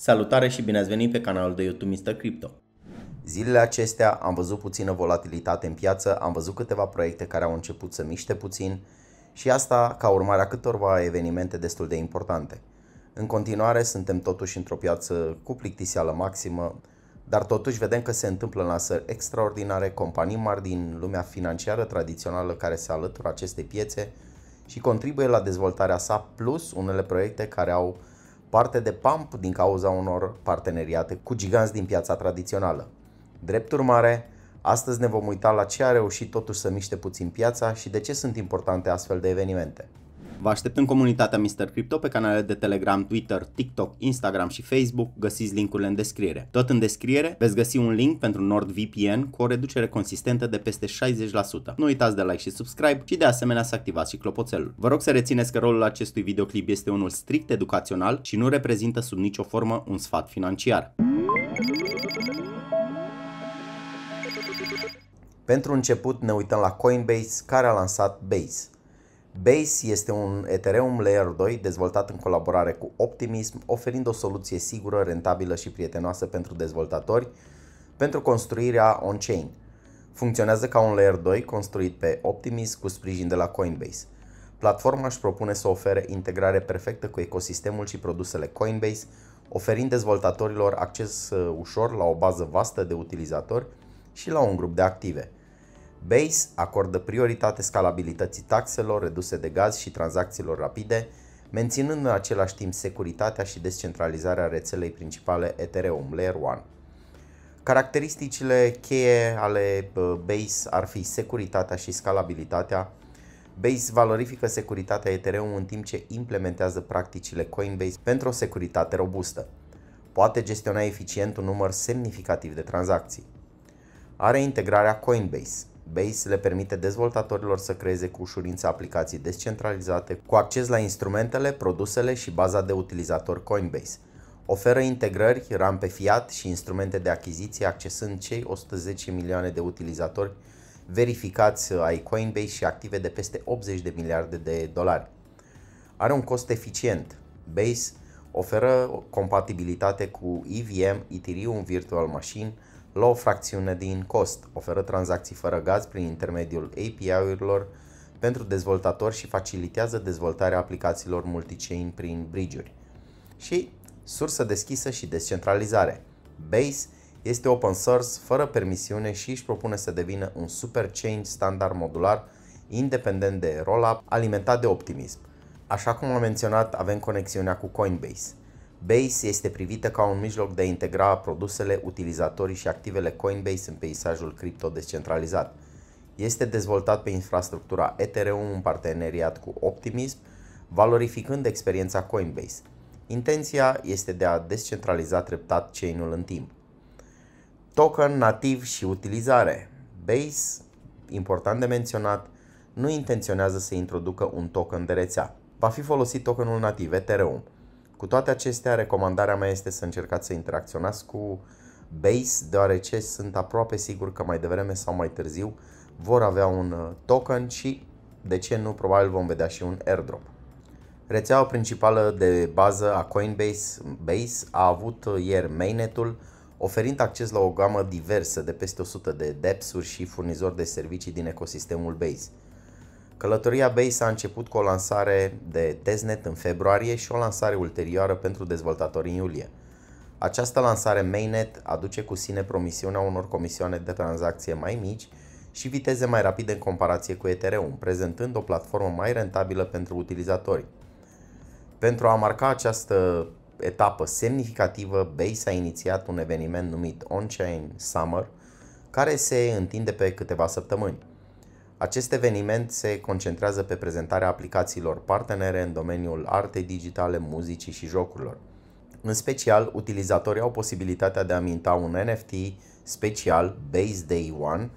Salutare și bine ați venit pe canalul de YouTube Mr. Crypto. Zilele acestea am văzut puțină volatilitate în piață, am văzut câteva proiecte care au început să miște puțin și asta ca urmare a câtorva evenimente destul de importante. În continuare suntem totuși într-o piață cu plictiseală maximă, dar totuși vedem că se întâmplă lansări extraordinare, companii mari din lumea financiară tradițională care se alătură acestei piețe și contribuie la dezvoltarea sa, plus unele proiecte care au parte de pump din cauza unor parteneriate cu giganți din piața tradițională. Drept urmare, astăzi ne vom uita la ce a reușit totuși să miște puțin piața și de ce sunt importante astfel de evenimente. Vă aștept în comunitatea Mr. Crypto pe canalele de Telegram, Twitter, TikTok, Instagram și Facebook, găsiți linkurile în descriere. Tot în descriere veți găsi un link pentru NordVPN cu o reducere consistentă de peste 60%. Nu uitați de like și subscribe și de asemenea să activați și clopoțelul. Vă rog să rețineți că rolul acestui videoclip este unul strict educațional și nu reprezintă sub nicio formă un sfat financiar. Pentru început ne uităm la Coinbase care a lansat Base Base este un Ethereum Layer 2 dezvoltat în colaborare cu Optimism, oferind o soluție sigură, rentabilă și prietenoasă pentru dezvoltatori pentru construirea on-chain. Funcționează ca un Layer 2 construit pe Optimism cu sprijin de la Coinbase. Platforma își propune să ofere integrare perfectă cu ecosistemul și produsele Coinbase, oferind dezvoltatorilor acces uh, ușor la o bază vastă de utilizatori și la un grup de active – BASE acordă prioritate scalabilității taxelor reduse de gaz și tranzacțiilor rapide, menținând în același timp securitatea și descentralizarea rețelei principale Ethereum Layer 1. Caracteristicile cheie ale BASE ar fi securitatea și scalabilitatea. BASE valorifică securitatea Ethereum în timp ce implementează practicile Coinbase pentru o securitate robustă. Poate gestiona eficient un număr semnificativ de tranzacții. Are integrarea Coinbase, Base le permite dezvoltatorilor să creeze cu ușurință aplicații descentralizate cu acces la instrumentele, produsele și baza de utilizator Coinbase. Oferă integrări, rampe fiat și instrumente de achiziție accesând cei 110 milioane de utilizatori verificați ai Coinbase și active de peste 80 de miliarde de dolari. Are un cost eficient. Base oferă compatibilitate cu EVM, Ethereum Virtual Machine, la o fracțiune din cost, oferă tranzacții fără gaz prin intermediul API-urilor pentru dezvoltatori și facilitează dezvoltarea aplicațiilor multichain prin bridge-uri. Și sursă deschisă și descentralizare. Base este open source, fără permisiune și își propune să devină un super chain standard modular independent de rollup, alimentat de optimism. Așa cum am menționat, avem conexiunea cu Coinbase. Base este privită ca un mijloc de a integra produsele, utilizatorii și activele Coinbase în peisajul cripto descentralizat. Este dezvoltat pe infrastructura Ethereum în parteneriat cu Optimism, valorificând experiența Coinbase. Intenția este de a descentraliza treptat chain-ul în timp. Token nativ și utilizare. Base, important de menționat, nu intenționează să introducă un token de rețea. Va fi folosit tokenul nativ Ethereum – cu toate acestea, recomandarea mea este să încercați să interacționați cu Base, deoarece sunt aproape sigur că mai devreme sau mai târziu vor avea un uh, token și, de ce nu, probabil vom vedea și un airdrop. Rețeaua principală de bază a Coinbase Base a avut uh, ieri mainnet-ul, oferind acces la o gamă diversă de peste 100 de depsuri și furnizori de servicii din ecosistemul Base – Călătoria Bay s-a început cu o lansare de testnet în februarie și o lansare ulterioară pentru dezvoltatori în iulie. Această lansare mainnet aduce cu sine promisiunea unor comisioane de tranzacție mai mici și viteze mai rapide în comparație cu Ethereum, prezentând o platformă mai rentabilă pentru utilizatori. Pentru a marca această etapă semnificativă, Base a inițiat un eveniment numit Onchain Summer, care se întinde pe câteva săptămâni. Acest eveniment se concentrează pe prezentarea aplicațiilor partenere în domeniul artei digitale, muzicii și jocurilor. În special, utilizatorii au posibilitatea de a minta un NFT special Base Day 1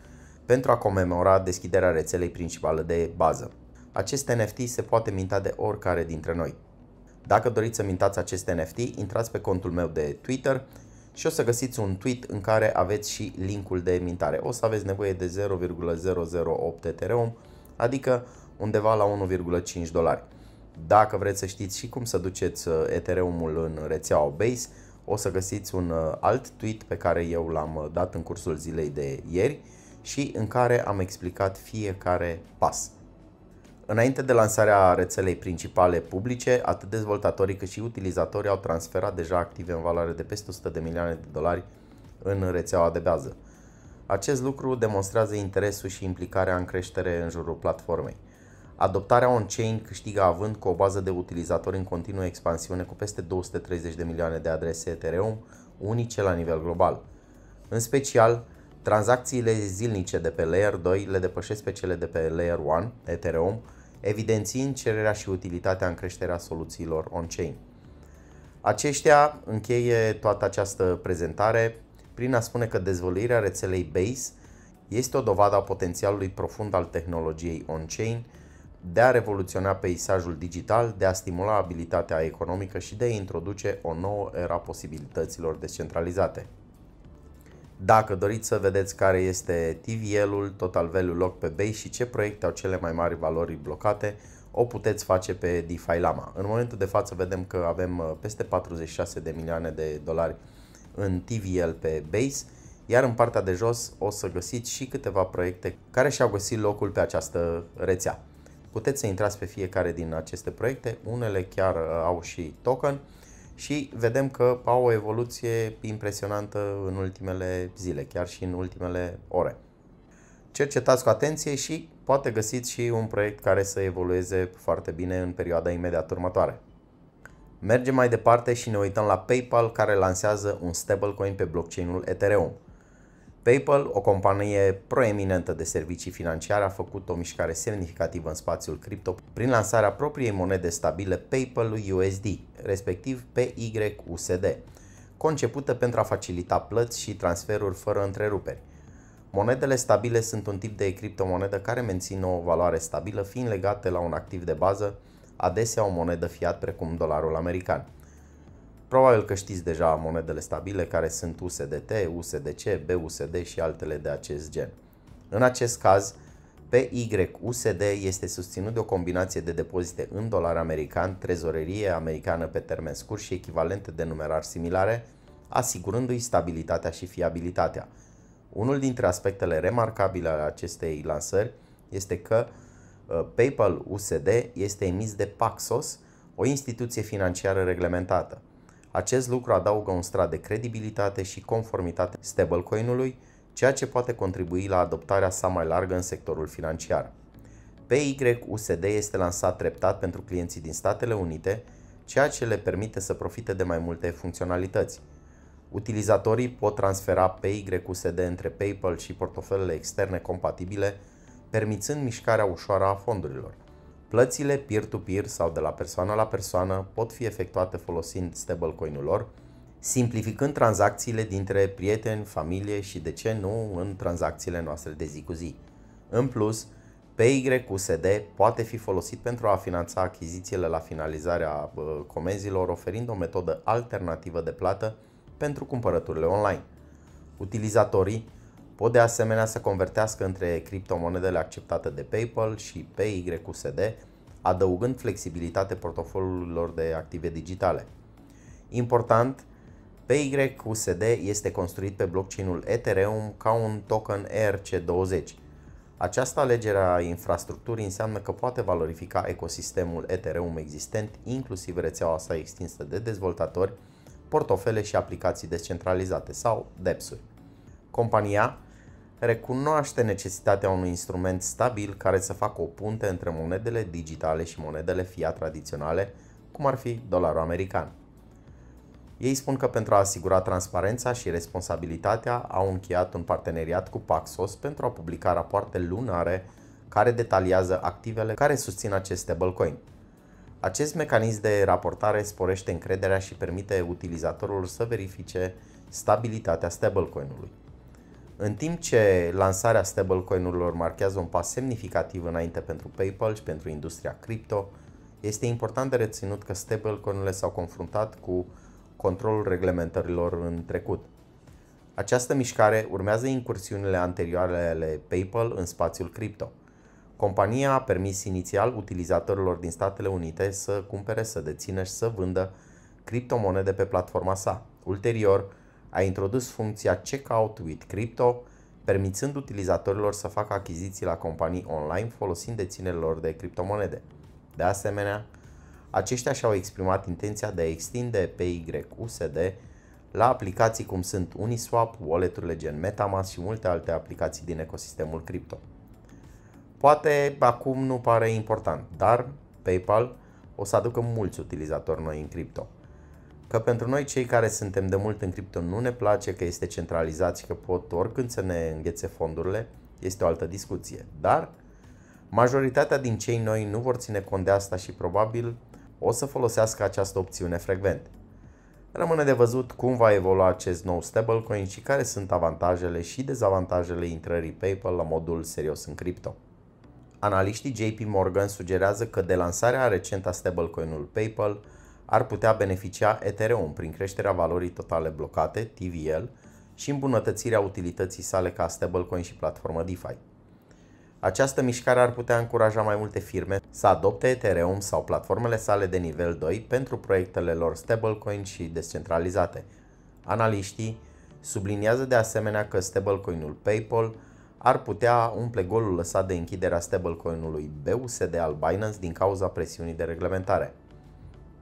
pentru a comemora deschiderea rețelei principale de bază. Acest NFT se poate minta de oricare dintre noi. Dacă doriți să mintați acest NFT, intrați pe contul meu de Twitter și o să găsiți un tweet în care aveți și linkul de mintare. O să aveți nevoie de 0,008 Ethereum, adică undeva la 1,5 dolari. Dacă vreți să știți și cum să duceți uh, Ethereum-ul în rețeaua Base, o să găsiți un uh, alt tweet pe care eu l-am uh, dat în cursul zilei de ieri și în care am explicat fiecare pas. Înainte de lansarea rețelei principale publice, atât dezvoltatorii cât și utilizatorii au transferat deja active în valoare de peste 100 de milioane de dolari în rețeaua de bază. Acest lucru demonstrează interesul și implicarea în creștere în jurul platformei. Adoptarea on-chain câștigă având cu o bază de utilizatori în continuă expansiune cu peste 230 de milioane de adrese Ethereum unice la nivel global. În special, tranzacțiile zilnice de pe Layer 2 le depășesc pe cele de pe Layer 1 Ethereum evidențiind cererea și utilitatea în creșterea soluțiilor on-chain. Aceștia încheie toată această prezentare prin a spune că dezvăluirea rețelei Base este o dovadă a potențialului profund al tehnologiei on-chain de a revoluționa peisajul digital, de a stimula abilitatea economică și de a introduce o nouă era posibilităților descentralizate. Dacă doriți să vedeți care este TVL-ul, total value loc pe Base și ce proiecte au cele mai mari valori blocate, o puteți face pe DeFi Lama. În momentul de față vedem că avem uh, peste 46 de milioane de dolari în TVL pe Base, iar în partea de jos o să găsiți și câteva proiecte care și-au găsit locul pe această rețea. Puteți să intrați pe fiecare din aceste proiecte, unele chiar uh, au și token, și vedem că au o evoluție impresionantă în ultimele zile, chiar și în ultimele ore. Cercetați cu atenție și poate găsiți și un proiect care să evolueze foarte bine în perioada imediat următoare. Mergem mai departe și ne uităm la PayPal care lansează un stablecoin pe blockchain-ul Ethereum – PayPal, o companie proeminentă de servicii financiare, a făcut o mișcare semnificativă în spațiul cripto prin lansarea propriei monede stabile PayPal USD, respectiv PYUSD, concepută pentru a facilita plăți și transferuri fără întreruperi. Monedele stabile sunt un tip de criptomonedă care mențin o valoare stabilă fiind legate la un activ de bază, adesea o monedă fiat precum dolarul american. Probabil că știți deja monedele stabile care sunt USDT, USDC, BUSD și altele de acest gen. În acest caz, PYUSD este susținut de o combinație de depozite în dolar american, trezorerie americană pe termen scurt și echivalente de numerar similare, asigurându-i stabilitatea și fiabilitatea. Unul dintre aspectele remarcabile ale acestei lansări este că uh, PayPal USD este emis de Paxos, o instituție financiară reglementată. Acest lucru adaugă un strat de credibilitate și conformitate stablecoin-ului, ceea ce poate contribui la adoptarea sa mai largă în sectorul financiar. PYUSD este lansat treptat pentru clienții din Statele Unite, ceea ce le permite să profite de mai multe funcționalități. Utilizatorii pot transfera PYUSD între PayPal și portofelele externe compatibile, permițând mișcarea ușoară a fondurilor. Plățile peer-to-peer sau de la persoană la persoană pot fi efectuate folosind stablecoin-ul lor, simplificând tranzacțiile dintre prieteni, familie și, de ce nu, în tranzacțiile noastre de zi cu zi. În plus, PYUSD poate fi folosit pentru a finanța achizițiile la finalizarea comenzilor, oferind o metodă alternativă de plată pentru cumpărăturile online. Utilizatorii pot de asemenea să convertească între criptomonedele acceptate de PayPal și PYUSD adăugând flexibilitate portofoliilor de active digitale. Important, PYUSD este construit pe blockchain-ul Ethereum ca un token ERC20. Această alegere a infrastructurii înseamnă că poate valorifica ecosistemul Ethereum existent, inclusiv rețeaua sa extinsă de dezvoltatori, portofele și aplicații descentralizate sau DEPS-uri. Compania recunoaște necesitatea unui instrument stabil care să facă o punte între monedele digitale și monedele fiat tradiționale, cum ar fi dolarul american. Ei spun că pentru a asigura transparența și responsabilitatea au încheiat un parteneriat cu Paxos pentru a publica rapoarte lunare care detaliază activele care susțin acest stablecoin. Acest mecanism de raportare sporește încrederea și permite utilizatorul să verifice stabilitatea stablecoin-ului. În timp ce lansarea stablecoin-urilor marchează un pas semnificativ înainte pentru PayPal și pentru industria cripto, este important de reținut că stablecoin-urile s-au confruntat cu controlul reglementărilor în trecut. Această mișcare urmează incursiunile anterioare ale PayPal în spațiul cripto. Compania a permis inițial utilizatorilor din Statele Unite să cumpere, să dețină și să vândă criptomonede pe platforma sa. Ulterior, a introdus funcția Checkout with Crypto, permițând utilizatorilor să facă achiziții la companii online folosind deținerilor lor de criptomonede. De asemenea, aceștia și-au exprimat intenția de a extinde PYUSD la aplicații cum sunt Uniswap, wallet-urile gen Metamask și multe alte aplicații din ecosistemul cripto. Poate acum nu pare important, dar PayPal o să aducă mulți utilizatori noi în cripto că pentru noi cei care suntem de mult în cripto nu ne place că este centralizat și că pot oricând să ne înghețe fondurile, este o altă discuție. Dar majoritatea din cei noi nu vor ține cont de asta și probabil o să folosească această opțiune frecvent. Rămâne de văzut cum va evolua acest nou stablecoin și care sunt avantajele și dezavantajele intrării PayPal la modul serios în cripto. Analiștii JP Morgan sugerează că de lansarea recentă a stablecoinului PayPal, ar putea beneficia Ethereum prin creșterea valorii totale blocate, TVL, și îmbunătățirea utilității sale ca stablecoin și platformă DeFi. Această mișcare ar putea încuraja mai multe firme să adopte Ethereum sau platformele sale de nivel 2 pentru proiectele lor stablecoin și descentralizate. Analiștii subliniază de asemenea că stablecoinul PayPal ar putea umple golul lăsat de închiderea stablecoinului BUSD al Binance din cauza presiunii de reglementare.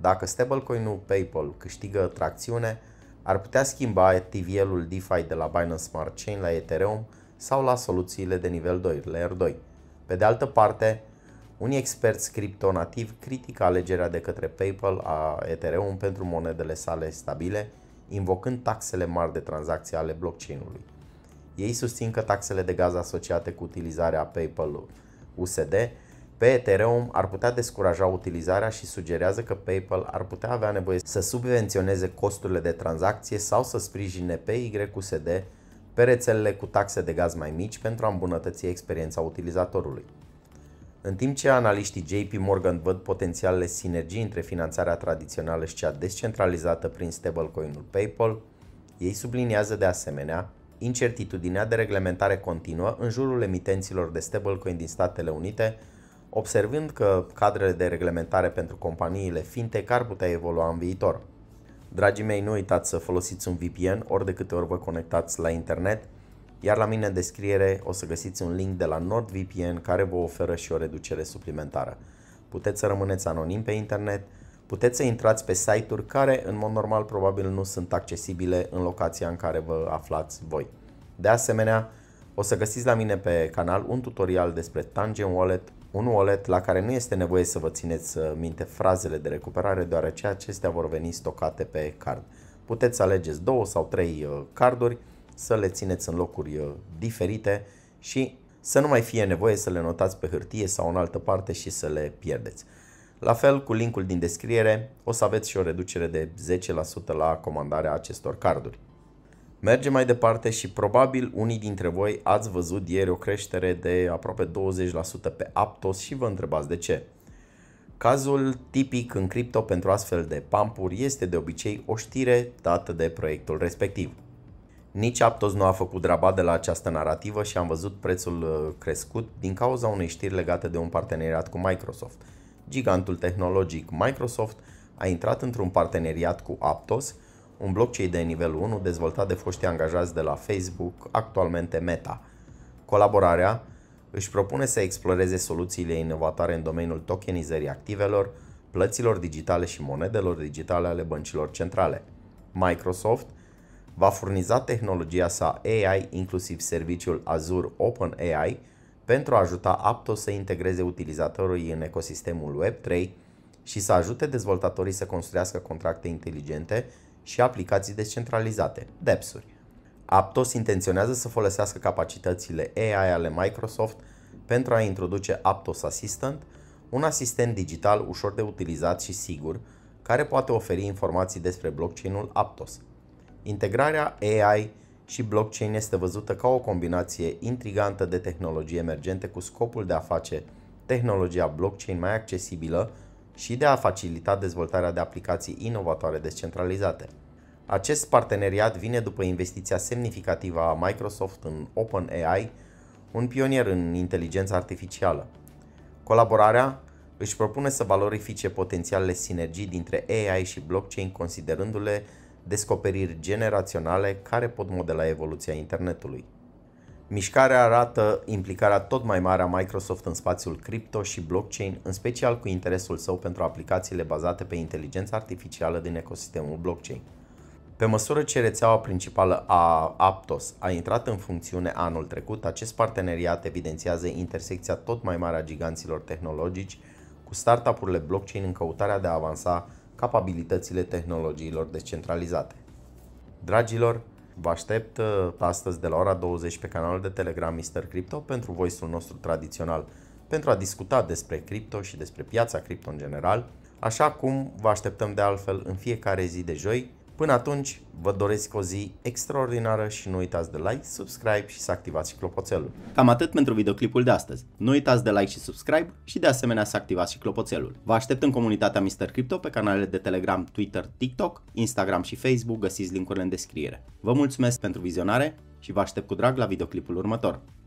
Dacă stablecoin-ul PayPal câștigă tracțiune, ar putea schimba TVL-ul DeFi de la Binance Smart Chain la Ethereum sau la soluțiile de nivel 2, Layer 2. Pe de altă parte, unii experți criptonativ critică alegerea de către PayPal a Ethereum pentru monedele sale stabile, invocând taxele mari de tranzacție ale blockchain-ului. Ei susțin că taxele de gaz asociate cu utilizarea PayPal USD pe Ethereum ar putea descuraja utilizarea și sugerează că PayPal ar putea avea nevoie să subvenționeze costurile de tranzacție sau să sprijine YUSD pe rețelele cu taxe de gaz mai mici pentru a îmbunătăți experiența utilizatorului. În timp ce analiștii JP Morgan văd potențialele sinergii între finanțarea tradițională și cea descentralizată prin stablecoin-ul PayPal, ei subliniază de asemenea incertitudinea de reglementare continuă în jurul emitenților de stablecoin din Statele Unite, observând că cadrele de reglementare pentru companiile fintech ar putea evolua în viitor. Dragii mei, nu uitați să folosiți un VPN ori de câte ori vă conectați la internet, iar la mine în descriere o să găsiți un link de la NordVPN care vă oferă și o reducere suplimentară. Puteți să rămâneți anonim pe internet, puteți să intrați pe site-uri care în mod normal probabil nu sunt accesibile în locația în care vă aflați voi. De asemenea, o să găsiți la mine pe canal un tutorial despre Tangent Wallet, un wallet la care nu este nevoie să vă țineți uh, minte frazele de recuperare, deoarece acestea vor veni stocate pe card. Puteți să alegeți două sau trei uh, carduri, să le țineți în locuri uh, diferite și să nu mai fie nevoie să le notați pe hârtie sau în altă parte și să le pierdeți. La fel, cu linkul din descriere, o să aveți și o reducere de 10% la comandarea acestor carduri. Mergem mai departe și probabil unii dintre voi ați văzut ieri o creștere de aproape 20% pe Aptos și vă întrebați de ce. Cazul tipic în cripto pentru astfel de pampuri este de obicei o știre dată de proiectul respectiv. Nici Aptos nu a făcut rabat de la această narrativă și am văzut prețul uh, crescut din cauza unei știri legate de un parteneriat cu Microsoft. Gigantul tehnologic Microsoft a intrat într-un parteneriat cu Aptos, un blockchain de nivel 1 dezvoltat de foștii angajați de la Facebook, actualmente Meta. Colaborarea își propune să exploreze soluțiile inovatoare în domeniul tokenizării activelor, plăților digitale și monedelor digitale ale băncilor centrale. Microsoft va furniza tehnologia sa AI, inclusiv serviciul Azure OpenAI, pentru a ajuta Aptos să integreze utilizatorii în ecosistemul Web3 și să ajute dezvoltatorii să construiască contracte inteligente și aplicații descentralizate, deps uri Aptos intenționează să folosească capacitățile AI ale Microsoft pentru a introduce Aptos Assistant, un asistent digital ușor de utilizat și sigur, care poate oferi informații despre blockchain-ul Aptos. Integrarea AI și blockchain este văzută ca o combinație intrigantă de tehnologii emergente cu scopul de a face tehnologia blockchain mai accesibilă și de a facilita dezvoltarea de aplicații inovatoare descentralizate. Acest parteneriat vine după investiția semnificativă a Microsoft în OpenAI, un pionier în inteligența artificială. Colaborarea își propune să valorifice potențialele sinergii dintre AI și blockchain, considerându-le descoperiri generaționale care pot modela evoluția internetului. Mișcarea arată implicarea tot mai mare a Microsoft în spațiul cripto și blockchain, în special cu interesul său pentru aplicațiile bazate pe inteligența artificială din ecosistemul blockchain. Pe măsură ce rețeaua principală a Aptos a intrat în funcțiune anul trecut, acest parteneriat evidențiază intersecția tot mai mare a giganților tehnologici cu startup-urile blockchain în căutarea de a avansa capabilitățile tehnologiilor descentralizate. Dragilor, Vă aștept uh, astăzi de la ora 20 pe canalul de Telegram Mister Crypto pentru voice-ul nostru tradițional pentru a discuta despre cripto și despre piața cripto în general, așa cum vă așteptăm de altfel în fiecare zi de joi Până atunci, vă doresc o zi extraordinară și nu uitați de like, subscribe și să activați clopoțelul. Cam atât pentru videoclipul de astăzi. Nu uitați de like și subscribe și de asemenea să activați și clopoțelul. Vă aștept în comunitatea Mr. Crypto pe canalele de Telegram, Twitter, TikTok, Instagram și Facebook, găsiți linkurile în descriere. Vă mulțumesc pentru vizionare și vă aștept cu drag la videoclipul următor.